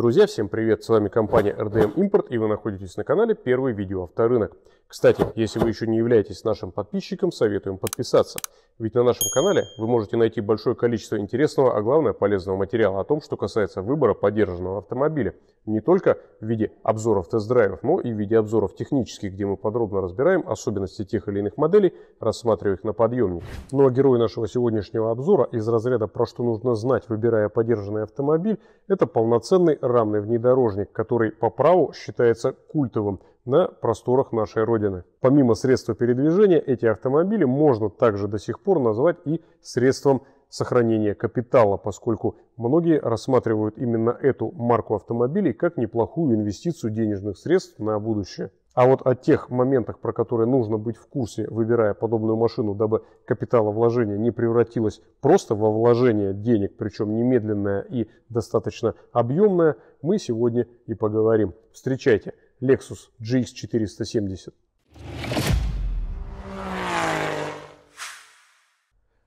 Друзья, всем привет! С вами компания RDM Import и вы находитесь на канале Первый видео авторынок. Кстати, если вы еще не являетесь нашим подписчиком, советуем подписаться. Ведь на нашем канале вы можете найти большое количество интересного, а главное полезного материала о том, что касается выбора поддержанного автомобиля. Не только в виде обзоров тест-драйвов, но и в виде обзоров технических, где мы подробно разбираем особенности тех или иных моделей, рассматривая их на подъемнике. Ну а герой нашего сегодняшнего обзора из разряда «Про что нужно знать, выбирая поддержанный автомобиль» это полноценный рамный внедорожник, который по праву считается культовым – на просторах нашей Родины. Помимо средства передвижения, эти автомобили можно также до сих пор назвать и средством сохранения капитала, поскольку многие рассматривают именно эту марку автомобилей как неплохую инвестицию денежных средств на будущее. А вот о тех моментах, про которые нужно быть в курсе, выбирая подобную машину, дабы капиталовложение не превратилось просто во вложение денег, причем немедленное и достаточно объемное, мы сегодня и поговорим. Встречайте! Lexus GX470.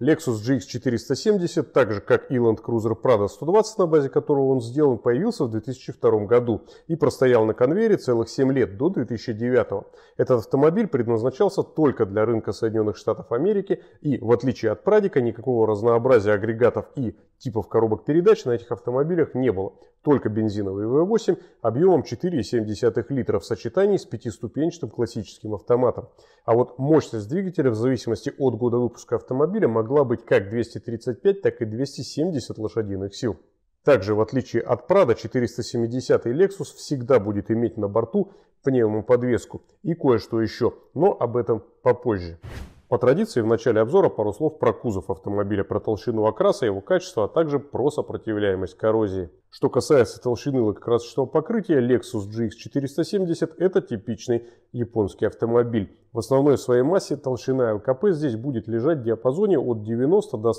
Lexus GX470, так же как и Land Cruiser Prado 120, на базе которого он сделан, появился в 2002 году и простоял на конвейере целых 7 лет до 2009. Этот автомобиль предназначался только для рынка Соединенных Штатов Америки и, в отличие от Прадика, никакого разнообразия агрегатов и типов коробок передач на этих автомобилях не было. Только бензиновый V8 объемом 4,7 литра в сочетании с пятиступенчатым классическим автоматом. А вот мощность двигателя в зависимости от года выпуска автомобиля могла могла быть как 235, так и 270 лошадиных сил. Также, в отличие от Prado, 470 Lexus всегда будет иметь на борту пневмоподвеску и кое-что еще, но об этом попозже. По традиции в начале обзора пару слов про кузов автомобиля, про толщину окраса, его качество, а также про сопротивляемость коррозии. Что касается толщины лакокрасочного покрытия, Lexus GX470 это типичный японский автомобиль. В основной своей массе толщина ЛКП здесь будет лежать в диапазоне от 90 до 140-150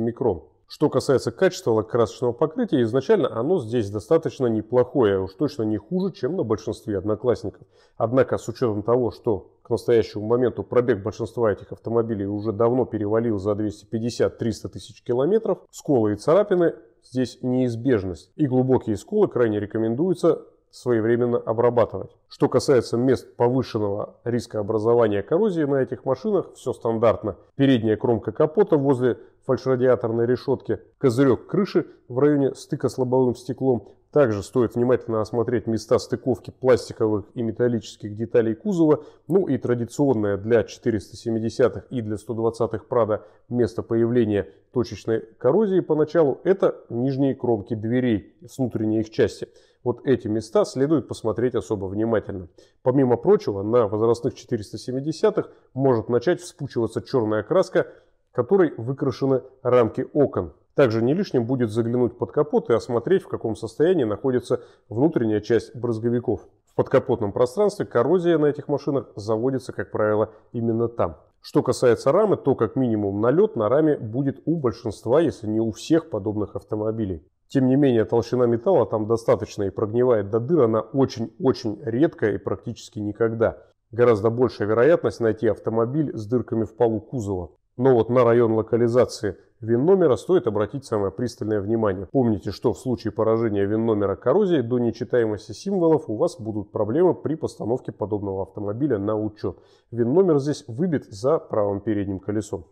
микрон. Что касается качества лакокрасочного покрытия, изначально оно здесь достаточно неплохое, а уж точно не хуже, чем на большинстве одноклассников. Однако, с учетом того, что к настоящему моменту пробег большинства этих автомобилей уже давно перевалил за 250-300 тысяч километров, сколы и царапины здесь неизбежность. И глубокие сколы крайне рекомендуется своевременно обрабатывать. Что касается мест повышенного риска образования коррозии на этих машинах, все стандартно. Передняя кромка капота возле фальшрадиаторной решетки козырек крыши в районе стыка с лобовым стеклом. Также стоит внимательно осмотреть места стыковки пластиковых и металлических деталей кузова, ну и традиционное для 470-х и для 120-х Prado место появления точечной коррозии поначалу – это нижние кромки дверей с внутренней их части. Вот эти места следует посмотреть особо внимательно. Помимо прочего, на возрастных 470-х может начать вспучиваться черная краска – которой выкрашены рамки окон. Также не лишним будет заглянуть под капот и осмотреть, в каком состоянии находится внутренняя часть брызговиков. В подкапотном пространстве коррозия на этих машинах заводится, как правило, именно там. Что касается рамы, то как минимум налет на раме будет у большинства, если не у всех подобных автомобилей. Тем не менее, толщина металла там достаточно и прогнивает до дыр она очень-очень редко и практически никогда. Гораздо большая вероятность найти автомобиль с дырками в полу кузова. Но вот на район локализации VIN-номера стоит обратить самое пристальное внимание. Помните, что в случае поражения VIN-номера коррозии до нечитаемости символов у вас будут проблемы при постановке подобного автомобиля на учет. VIN-номер здесь выбит за правым передним колесом.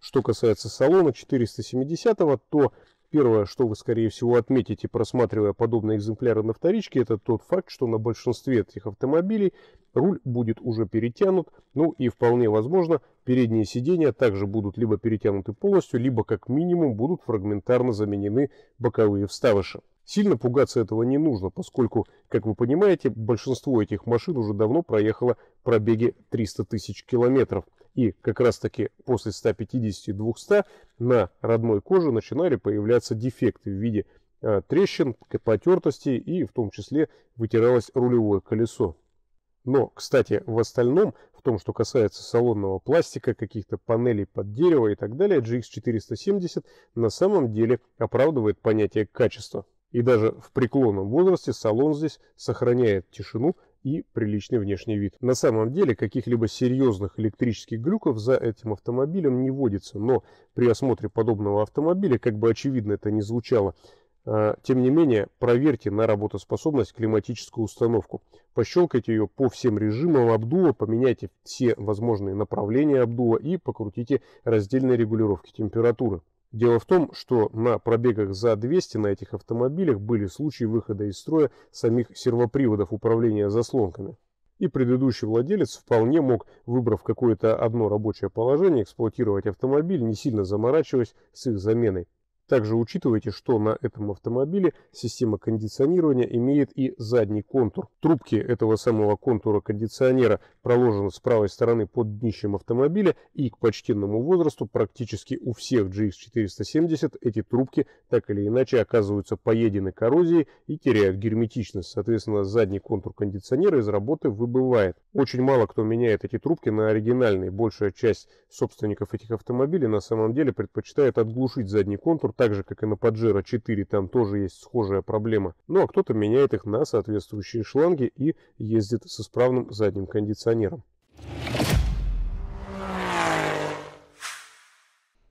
Что касается салона 470, то Первое, что вы, скорее всего, отметите, просматривая подобные экземпляры на вторичке, это тот факт, что на большинстве этих автомобилей руль будет уже перетянут, ну и вполне возможно, передние сидения также будут либо перетянуты полностью, либо как минимум будут фрагментарно заменены боковые вставыши. Сильно пугаться этого не нужно, поскольку, как вы понимаете, большинство этих машин уже давно проехало пробеги 300 тысяч километров – и как раз таки после 150-200 на родной коже начинали появляться дефекты в виде а, трещин, потертостей и в том числе вытиралось рулевое колесо. Но, кстати, в остальном, в том, что касается салонного пластика, каких-то панелей под дерево и так далее, GX470 на самом деле оправдывает понятие качества. И даже в преклонном возрасте салон здесь сохраняет тишину, и приличный внешний вид. На самом деле каких-либо серьезных электрических глюков за этим автомобилем не водится, но при осмотре подобного автомобиля, как бы очевидно это ни звучало, э, тем не менее, проверьте на работоспособность климатическую установку. Пощелкайте ее по всем режимам обдува, поменяйте все возможные направления обдува и покрутите раздельные регулировки температуры. Дело в том, что на пробегах за 200 на этих автомобилях были случаи выхода из строя самих сервоприводов управления заслонками. И предыдущий владелец вполне мог, выбрав какое-то одно рабочее положение, эксплуатировать автомобиль, не сильно заморачиваясь с их заменой. Также учитывайте, что на этом автомобиле система кондиционирования имеет и задний контур. Трубки этого самого контура кондиционера проложены с правой стороны под днищем автомобиля и к почтенному возрасту практически у всех GX470 эти трубки так или иначе оказываются поедены коррозией и теряют герметичность. Соответственно, задний контур кондиционера из работы выбывает. Очень мало кто меняет эти трубки на оригинальные. Большая часть собственников этих автомобилей на самом деле предпочитает отглушить задний контур так же, как и на Pajero 4, там тоже есть схожая проблема. Ну а кто-то меняет их на соответствующие шланги и ездит с исправным задним кондиционером.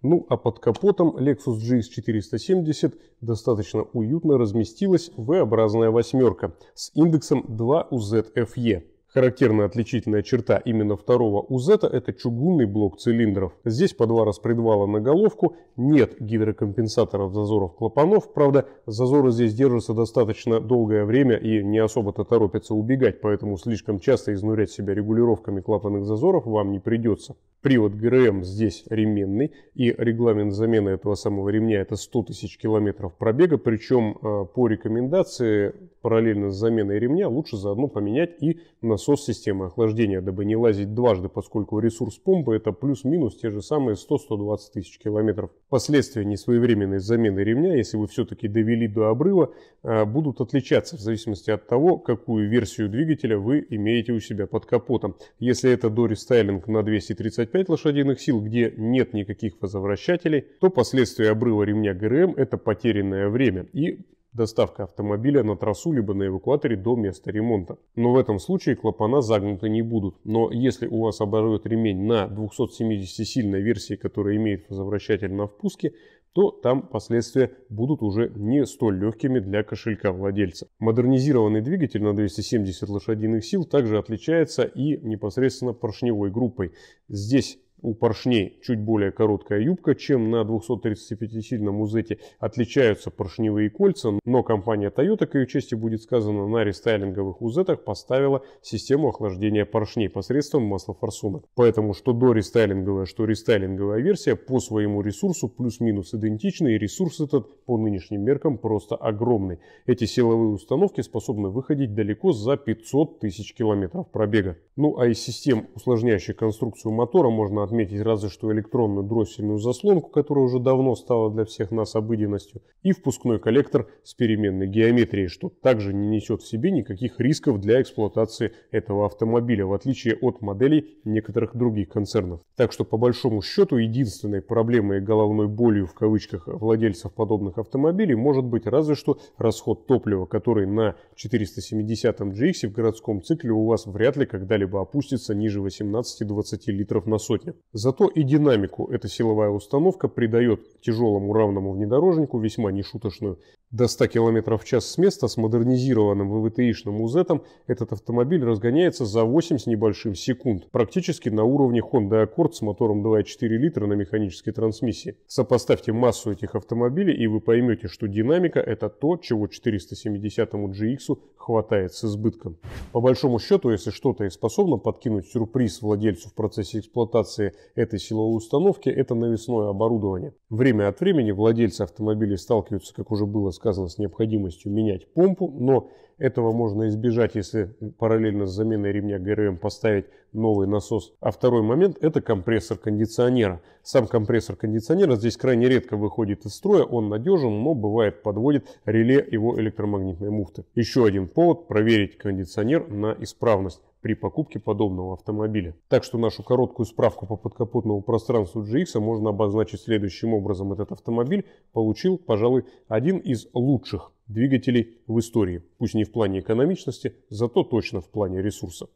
Ну а под капотом Lexus GS470 достаточно уютно разместилась V-образная восьмерка с индексом 2UZFE. Характерная отличительная черта именно второго УЗета – это чугунный блок цилиндров. Здесь по два распредвала на головку, нет гидрокомпенсаторов зазоров клапанов. Правда, зазоры здесь держатся достаточно долгое время и не особо-то торопятся убегать, поэтому слишком часто изнурять себя регулировками клапанных зазоров вам не придется. Привод ГРМ здесь ременный и регламент замены этого самого ремня – это 100 тысяч километров пробега, причем э, по рекомендации параллельно с заменой ремня лучше заодно поменять и насос сос-системы охлаждения, дабы не лазить дважды, поскольку ресурс помпы это плюс-минус те же самые 100-120 тысяч километров. Последствия несвоевременной замены ремня, если вы все-таки довели до обрыва, а, будут отличаться в зависимости от того, какую версию двигателя вы имеете у себя под капотом. Если это дорестайлинг на 235 лошадиных сил, где нет никаких возвращателей, то последствия обрыва ремня ГРМ это потерянное время и доставка автомобиля на трассу либо на эвакуаторе до места ремонта. Но в этом случае клапана загнуты не будут. Но если у вас оборвет ремень на 270-сильной версии, которая имеет возвращатель на впуске, то там последствия будут уже не столь легкими для кошелька владельца. Модернизированный двигатель на 270 лошадиных сил также отличается и непосредственно поршневой группой. Здесь у поршней чуть более короткая юбка, чем на 235-сильном УЗете. Отличаются поршневые кольца, но компания Toyota, к ее чести будет сказано, на рестайлинговых УЗетах поставила систему охлаждения поршней посредством маслофорсунок. Поэтому что до рестайлинговая, что рестайлинговая версия по своему ресурсу плюс-минус идентичны, и ресурс этот по нынешним меркам просто огромный. Эти силовые установки способны выходить далеко за 500 тысяч километров пробега. Ну а из систем, усложняющих конструкцию мотора, можно отметить разве что электронную дроссельную заслонку, которая уже давно стала для всех нас обыденностью, и впускной коллектор с переменной геометрией, что также не несет в себе никаких рисков для эксплуатации этого автомобиля, в отличие от моделей некоторых других концернов. Так что по большому счету единственной проблемой и головной болью в кавычках владельцев подобных автомобилей может быть разве что расход топлива, который на 470 GX в городском цикле у вас вряд ли когда-либо опустится ниже 18-20 литров на сотню зато и динамику эта силовая установка придает тяжелому равному внедорожнику весьма нешуточную до 100 км в час с места с модернизированным ВВТИшным УЗетом этот автомобиль разгоняется за 8 с небольшим секунд, практически на уровне Honda Accord с мотором 2,4 литра на механической трансмиссии. Сопоставьте массу этих автомобилей и вы поймете, что динамика это то, чего 470-му GX хватает с избытком. По большому счету, если что-то и способно подкинуть сюрприз владельцу в процессе эксплуатации этой силовой установки, это навесное оборудование. Время от времени владельцы автомобилей сталкиваются, как уже было сказано, сказано с необходимостью менять помпу, но этого можно избежать, если параллельно с заменой ремня ГРМ поставить новый насос. А второй момент – это компрессор кондиционера. Сам компрессор кондиционера здесь крайне редко выходит из строя, он надежен, но бывает подводит реле его электромагнитной муфты. Еще один повод – проверить кондиционер на исправность при покупке подобного автомобиля. Так что нашу короткую справку по подкапотному пространству GX можно обозначить следующим образом. Этот автомобиль получил, пожалуй, один из лучших двигателей в истории, пусть не в плане экономичности, зато точно в плане ресурсов.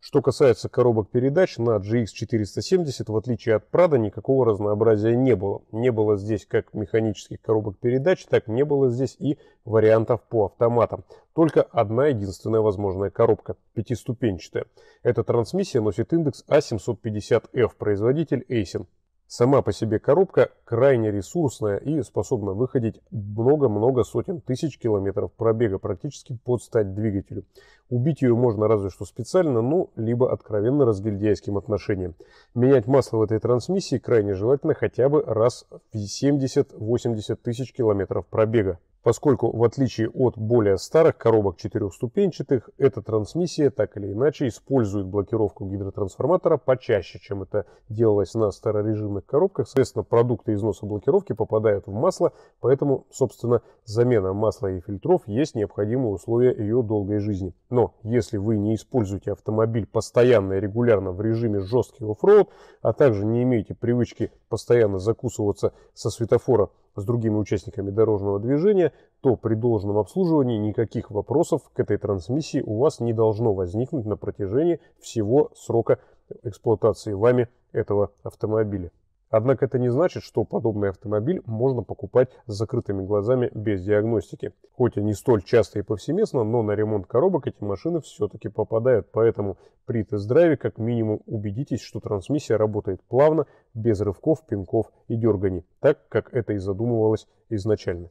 Что касается коробок передач, на GX470, в отличие от Prado, никакого разнообразия не было. Не было здесь как механических коробок передач, так не было здесь и вариантов по автоматам. Только одна единственная возможная коробка, пятиступенчатая. Эта трансмиссия носит индекс A750F, производитель Aisin. Сама по себе коробка крайне ресурсная и способна выходить много-много сотен тысяч километров пробега практически под стать двигателю. Убить ее можно разве что специально, ну, либо откровенно разгильдяйским отношением. Менять масло в этой трансмиссии крайне желательно хотя бы раз в 70-80 тысяч километров пробега поскольку в отличие от более старых коробок четырехступенчатых, эта трансмиссия так или иначе использует блокировку гидротрансформатора почаще, чем это делалось на старорежимных коробках. Соответственно, продукты износа блокировки попадают в масло, поэтому, собственно, замена масла и фильтров есть необходимое условие ее долгой жизни. Но если вы не используете автомобиль постоянно и регулярно в режиме жесткий оффроуд, а также не имеете привычки постоянно закусываться со светофора с другими участниками дорожного движения, то при должном обслуживании никаких вопросов к этой трансмиссии у вас не должно возникнуть на протяжении всего срока эксплуатации вами этого автомобиля. Однако это не значит, что подобный автомобиль можно покупать с закрытыми глазами без диагностики. Хоть и не столь часто и повсеместно, но на ремонт коробок эти машины все-таки попадают, поэтому при тест-драйве как минимум убедитесь, что трансмиссия работает плавно, без рывков, пинков и дерганий, так как это и задумывалось изначально.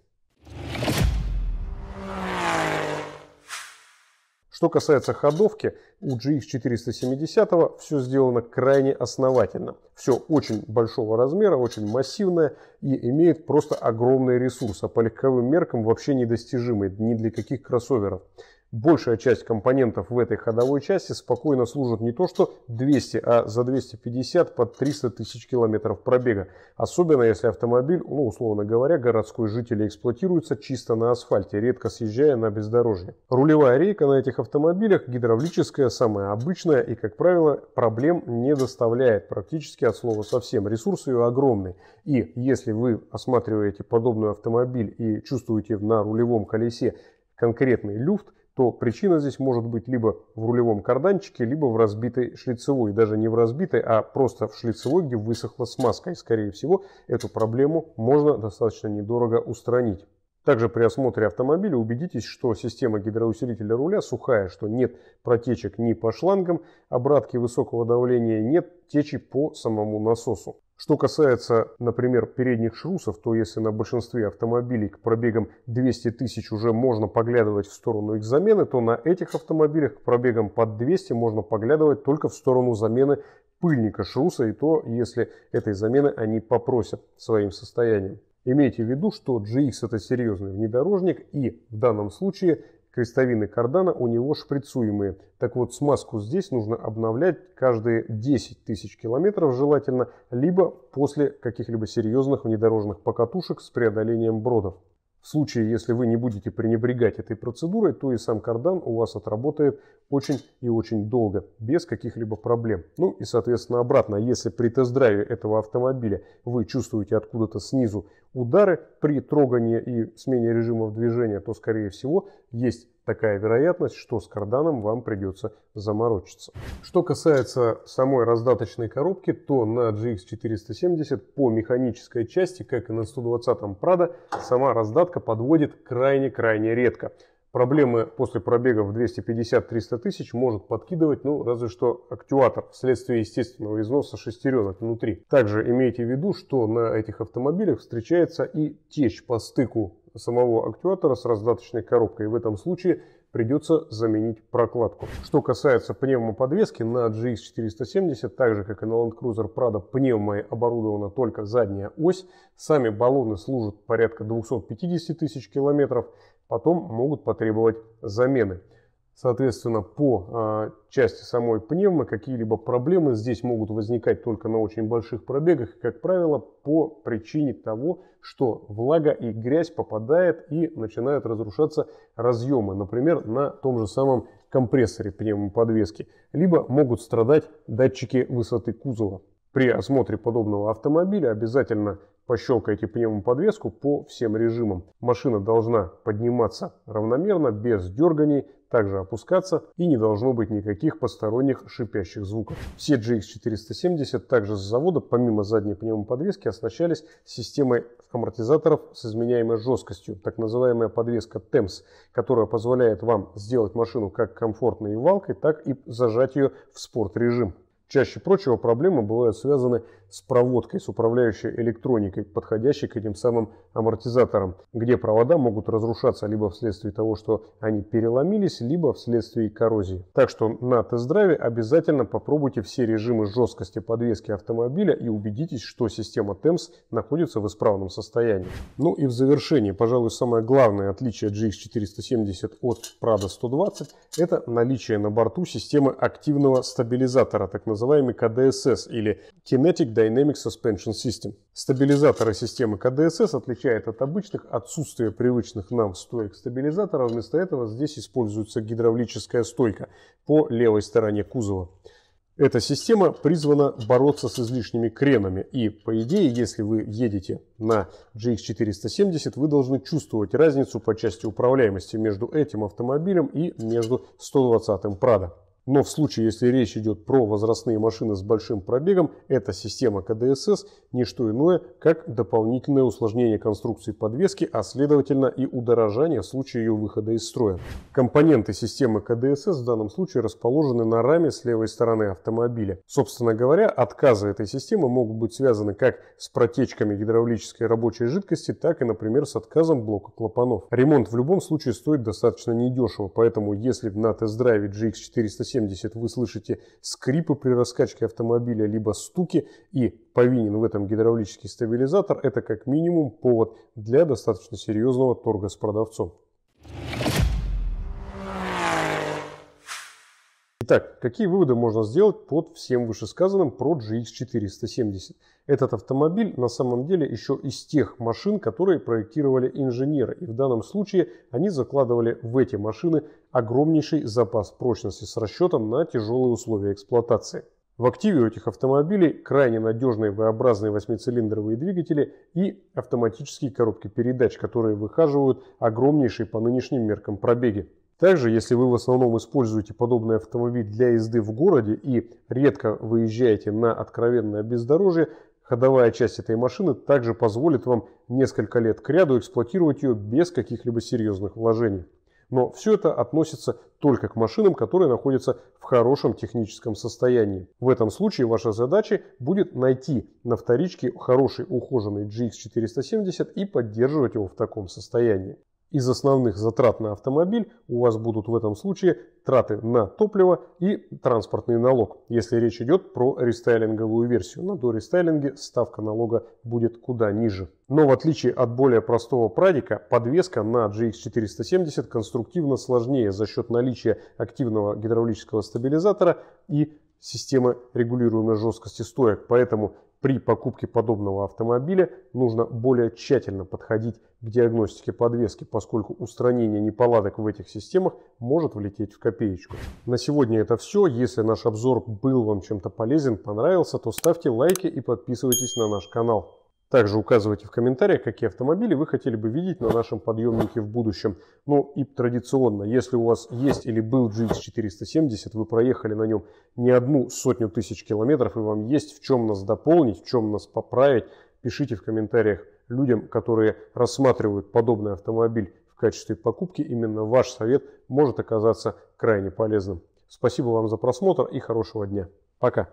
Что касается ходовки, у GX470 все сделано крайне основательно. Все очень большого размера, очень массивное и имеет просто огромный ресурс, а по легковым меркам вообще недостижимый ни для каких кроссоверов большая часть компонентов в этой ходовой части спокойно служит не то что 200, а за 250 под 300 тысяч километров пробега. Особенно если автомобиль, ну условно говоря, городской житель эксплуатируется чисто на асфальте, редко съезжая на бездорожье. Рулевая рейка на этих автомобилях гидравлическая, самая обычная и, как правило, проблем не доставляет практически от слова совсем. Ресурс ее огромный. И если вы осматриваете подобный автомобиль и чувствуете на рулевом колесе конкретный люфт, то причина здесь может быть либо в рулевом карданчике, либо в разбитой шлицевой. Даже не в разбитой, а просто в шлицевой, где высохла смазка. И, скорее всего, эту проблему можно достаточно недорого устранить. Также при осмотре автомобиля убедитесь, что система гидроусилителя руля сухая, что нет протечек ни по шлангам, обратки высокого давления, нет течи по самому насосу. Что касается, например, передних шрусов, то если на большинстве автомобилей к пробегам 200 тысяч уже можно поглядывать в сторону их замены, то на этих автомобилях к пробегам под 200 можно поглядывать только в сторону замены пыльника шруса, и то, если этой замены они попросят своим состоянием. Имейте в виду, что GX это серьезный внедорожник и в данном случае крестовины кардана у него шприцуемые. Так вот, смазку здесь нужно обновлять каждые 10 тысяч километров желательно, либо после каких-либо серьезных внедорожных покатушек с преодолением бродов. В случае, если вы не будете пренебрегать этой процедурой, то и сам кардан у вас отработает очень и очень долго, без каких-либо проблем. Ну и, соответственно, обратно, если при тест-драйве этого автомобиля вы чувствуете откуда-то снизу удары при трогании и смене режимов движения, то, скорее всего, есть такая вероятность, что с карданом вам придется заморочиться. Что касается самой раздаточной коробки, то на GX470 по механической части, как и на 120 Prado, сама раздатка подводит крайне-крайне редко проблемы после пробега в 250-300 тысяч может подкидывать, ну, разве что актуатор вследствие естественного износа шестеренок внутри. Также имейте в виду, что на этих автомобилях встречается и течь по стыку самого актуатора с раздаточной коробкой. В этом случае придется заменить прокладку. Что касается пневмоподвески, на GX470, так же как и на Land Cruiser Prado, пневмой оборудована только задняя ось. Сами баллоны служат порядка 250 тысяч километров потом могут потребовать замены. Соответственно, по а, части самой пневмы какие-либо проблемы здесь могут возникать только на очень больших пробегах, и, как правило, по причине того, что влага и грязь попадает и начинают разрушаться разъемы, например, на том же самом компрессоре пневмоподвески, либо могут страдать датчики высоты кузова. При осмотре подобного автомобиля обязательно Пощелкайте пневмоподвеску по всем режимам. Машина должна подниматься равномерно, без дерганий, также опускаться и не должно быть никаких посторонних шипящих звуков. Все GX470 также с завода, помимо задней пневмоподвески, оснащались системой амортизаторов с изменяемой жесткостью, так называемая подвеска TEMS, которая позволяет вам сделать машину как комфортной и валкой, так и зажать ее в спорт режим. Чаще прочего проблемы бывают связаны с проводкой, с управляющей электроникой, подходящей к этим самым амортизаторам, где провода могут разрушаться либо вследствие того, что они переломились, либо вследствие коррозии. Так что на тест-драйве обязательно попробуйте все режимы жесткости подвески автомобиля и убедитесь, что система TEMS находится в исправном состоянии. Ну и в завершении, пожалуй, самое главное отличие GX470 от Prado 120 – это наличие на борту системы активного стабилизатора, так называемый КДСС или Kinetic Dynamic Suspension System. Стабилизаторы системы КДСС отличает от обычных отсутствие привычных нам стоек стабилизатора. Вместо этого здесь используется гидравлическая стойка по левой стороне кузова. Эта система призвана бороться с излишними кренами. И, по идее, если вы едете на GX470, вы должны чувствовать разницу по части управляемости между этим автомобилем и между 120-м Prado. Но в случае, если речь идет про возрастные машины с большим пробегом, эта система КДСС – не что иное, как дополнительное усложнение конструкции подвески, а следовательно и удорожание в случае ее выхода из строя. Компоненты системы КДСС в данном случае расположены на раме с левой стороны автомобиля. Собственно говоря, отказы этой системы могут быть связаны как с протечками гидравлической рабочей жидкости, так и, например, с отказом блока клапанов. Ремонт в любом случае стоит достаточно недешево, поэтому если на тест-драйве GX470 70 вы слышите скрипы при раскачке автомобиля, либо стуки, и повинен в этом гидравлический стабилизатор, это как минимум повод для достаточно серьезного торга с продавцом. Итак, какие выводы можно сделать под всем вышесказанным про GX470? Этот автомобиль на самом деле еще из тех машин, которые проектировали инженеры. И в данном случае они закладывали в эти машины огромнейший запас прочности с расчетом на тяжелые условия эксплуатации. В активе у этих автомобилей крайне надежные V-образные восьмицилиндровые двигатели и автоматические коробки передач, которые выхаживают огромнейшие по нынешним меркам пробеги. Также, если вы в основном используете подобный автомобиль для езды в городе и редко выезжаете на откровенное бездорожье, ходовая часть этой машины также позволит вам несколько лет кряду эксплуатировать ее без каких-либо серьезных вложений. Но все это относится только к машинам, которые находятся в хорошем техническом состоянии. В этом случае ваша задача будет найти на вторичке хороший ухоженный GX470 и поддерживать его в таком состоянии. Из основных затрат на автомобиль у вас будут в этом случае траты на топливо и транспортный налог, если речь идет про рестайлинговую версию. На дорестайлинге ставка налога будет куда ниже. Но в отличие от более простого прадика, подвеска на GX470 конструктивно сложнее за счет наличия активного гидравлического стабилизатора и системы регулируемой жесткости стоек. Поэтому при покупке подобного автомобиля нужно более тщательно подходить к диагностике подвески, поскольку устранение неполадок в этих системах может влететь в копеечку. На сегодня это все. Если наш обзор был вам чем-то полезен, понравился, то ставьте лайки и подписывайтесь на наш канал. Также указывайте в комментариях, какие автомобили вы хотели бы видеть на нашем подъемнике в будущем. Ну и традиционно, если у вас есть или был GX470, вы проехали на нем не одну сотню тысяч километров, и вам есть в чем нас дополнить, в чем нас поправить, пишите в комментариях людям, которые рассматривают подобный автомобиль в качестве покупки. Именно ваш совет может оказаться крайне полезным. Спасибо вам за просмотр и хорошего дня. Пока!